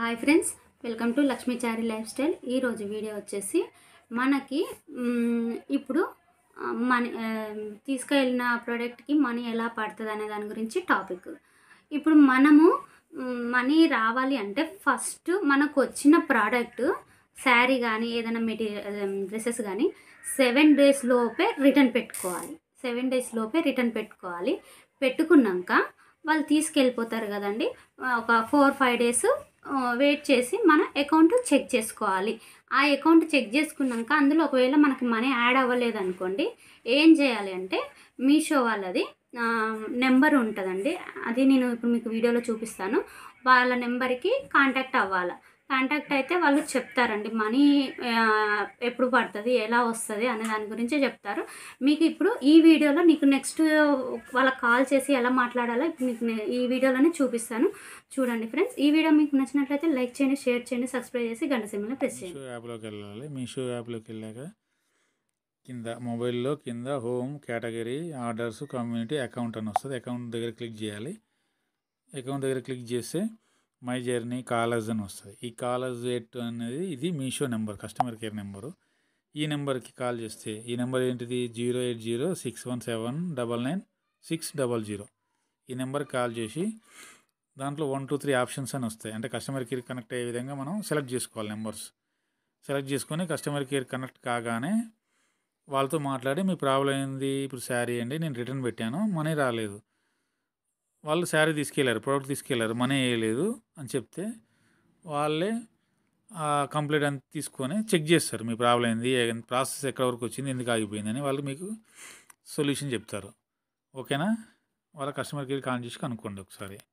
hi friends welcome to Lakshmichari life style ఈరోజు video వచ్చేసి మనకి ఇప్పుడు మనీ తీసుకెళ్ళిన ప్రోడక్ట్కి మనీ ఎలా పడుతుంది అనే దాని గురించి టాపిక్ ఇప్పుడు మనము మనీ రావాలి అంటే ఫస్ట్ మనకు వచ్చిన ప్రోడక్ట్ శారీ కానీ ఏదైనా మెటీరియల్ డ్రెస్సెస్ కానీ సెవెన్ డేస్ లోపే రిటర్న్ పెట్టుకోవాలి సెవెన్ డేస్ లోపే రిటర్న్ పెట్టుకోవాలి పెట్టుకున్నాక వాళ్ళు తీసుకెళ్ళిపోతారు కదండి ఒక ఫోర్ ఫైవ్ డేస్ వెయిట్ చేసి మన అకౌంట్ చెక్ చేసుకోవాలి ఆ అకౌంట్ చెక్ చేసుకున్నాక అందులో ఒకవేళ మనకి మనీ యాడ్ అవ్వలేదు అనుకోండి ఏం చేయాలి అంటే మీషో వాళ్ళది నెంబర్ ఉంటుందండి అది నేను ఇప్పుడు మీకు వీడియోలో చూపిస్తాను వాళ్ళ నెంబర్కి కాంటాక్ట్ అవ్వాలి కాంటాక్ట్ అయితే వాళ్ళు చెప్తారండి మనీ ఎప్పుడు పడుతుంది ఎలా వస్తుంది అనే దాని గురించి చెప్తారు మీకు ఇప్పుడు ఈ వీడియోలో నీకు నెక్స్ట్ వాళ్ళకి కాల్ చేసి ఎలా మాట్లాడాలో ఇప్పుడు మీకు ఈ వీడియోలోనే చూపిస్తాను చూడండి ఫ్రెండ్స్ ఈ వీడియో మీకు నచ్చినట్లయితే లైక్ చేయండి షేర్ చేయండి సబ్స్క్రైబ్ చేసి గంట సిమ్లో ప్రెస్ చేయండి యాప్లోకి వెళ్ళాలి మీ షో యాప్లోకి వెళ్ళాక కింద మొబైల్లో కింద home category orders community account అని వస్తుంది అకౌంట్ దగ్గర క్లిక్ చేయాలి అకౌంట్ దగ్గర క్లిక్ చేస్తే మై జర్నీ కాలర్స్ అని వస్తుంది ఈ కాలర్స్ ఎట్ అనేది ఇది Meesho number customer care number ఈ నెంబర్కి కాల్ చేస్తే ఈ నెంబర్ ఏంటిది zero eight zero six one seven double nine six double zero ఈ నెంబర్కి కాల్ చేసి దాంట్లో వన్ టూ త్రీ ఆప్షన్స్ అని వస్తాయి అంటే కస్టమర్ కేర్ కనెక్ట్ అయ్యే విధంగా మనం సెలెక్ట్ చేసుకోవాలి నెంబర్స్ సెలెక్ట్ చేసుకొని కస్టమర్ కేర్ కనెక్ట్ కాగానే వాళ్ళతో మాట్లాడి మీ ప్రాబ్లం ఏంది ఇప్పుడు శారీ అండి నేను రిటర్న్ పెట్టాను మనీ రాలేదు వాళ్ళు శారీ తీసుకెళ్ళారు ప్రోడక్ట్ తీసుకెళ్ళారు మనీ వేయలేదు అని చెప్తే వాళ్ళే ఆ కంప్లైంట్ అంత తీసుకొని చెక్ చేస్తారు మీ ప్రాబ్లం ఏంది ప్రాసెస్ ఎక్కడ వరకు వచ్చింది ఎందుకు ఆగిపోయిందని వాళ్ళు మీకు సొల్యూషన్ చెప్తారు ఓకేనా వాళ్ళ కస్టమర్ కేర్ కాల్ చేసి కనుక్కోండి ఒకసారి